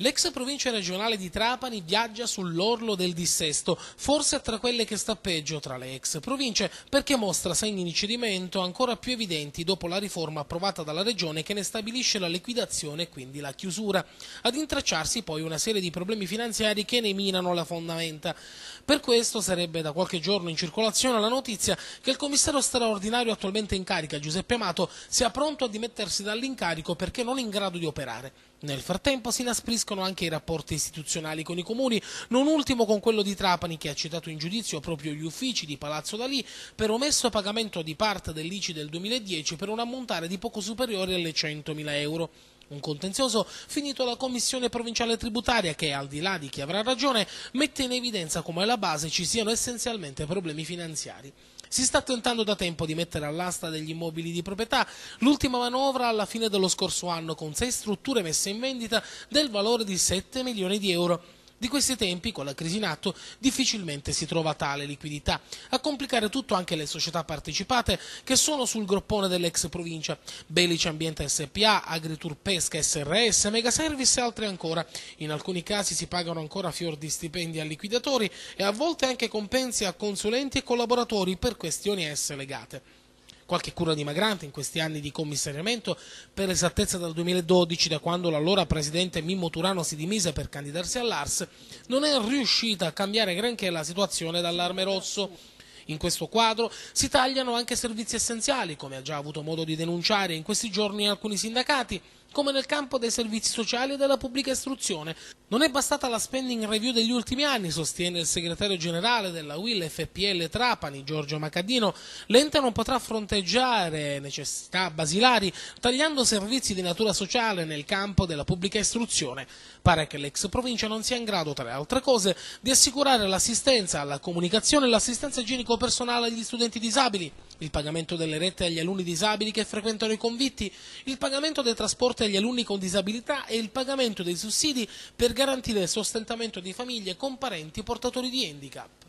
L'ex provincia regionale di Trapani viaggia sull'orlo del dissesto, forse tra quelle che sta peggio tra le ex province, perché mostra segni di cedimento ancora più evidenti dopo la riforma approvata dalla regione che ne stabilisce la liquidazione e quindi la chiusura. Ad intracciarsi poi una serie di problemi finanziari che ne minano la fondamenta. Per questo sarebbe da qualche giorno in circolazione la notizia che il commissario straordinario attualmente in carica, Giuseppe Amato, sia pronto a dimettersi dall'incarico perché non in grado di operare. Nel frattempo si inaspriscono anche i rapporti istituzionali con i comuni, non ultimo con quello di Trapani che ha citato in giudizio proprio gli uffici di Palazzo Dalì per omesso pagamento di parte dell'ICI del 2010 per un ammontare di poco superiore alle 100.000 euro. Un contenzioso finito alla Commissione Provinciale Tributaria che, al di là di chi avrà ragione, mette in evidenza come alla base ci siano essenzialmente problemi finanziari. Si sta tentando da tempo di mettere all'asta degli immobili di proprietà l'ultima manovra alla fine dello scorso anno con sei strutture messe in vendita del valore di 7 milioni di euro. Di questi tempi, con la crisi in atto, difficilmente si trova tale liquidità. A complicare tutto anche le società partecipate che sono sul groppone dell'ex provincia. Belice Ambiente SPA, Agritur Pesca SRS, Megaservice e altre ancora. In alcuni casi si pagano ancora fior di stipendi a liquidatori e a volte anche compensi a consulenti e collaboratori per questioni a esse legate qualche cura dimagrante in questi anni di commissariamento, per esattezza dal 2012, da quando l'allora presidente Mimmo Turano si dimise per candidarsi all'ARS, non è riuscita a cambiare granché la situazione dall'arme rosso in questo quadro si tagliano anche servizi essenziali, come ha già avuto modo di denunciare in questi giorni alcuni sindacati, come nel campo dei servizi sociali e della pubblica istruzione. Non è bastata la spending review degli ultimi anni, sostiene il segretario generale della UIL FPL Trapani, Giorgio Macadino. L'ente non potrà fronteggiare necessità basilari tagliando servizi di natura sociale nel campo della pubblica istruzione. Pare che l'ex provincia non sia in grado, tra le altre cose, di assicurare l'assistenza alla comunicazione e l'assistenza igienico personale agli studenti disabili, il pagamento delle rette agli alunni disabili che frequentano i convitti, il pagamento dei trasporti agli alunni con disabilità e il pagamento dei sussidi per garantire il sostentamento di famiglie con parenti portatori di handicap.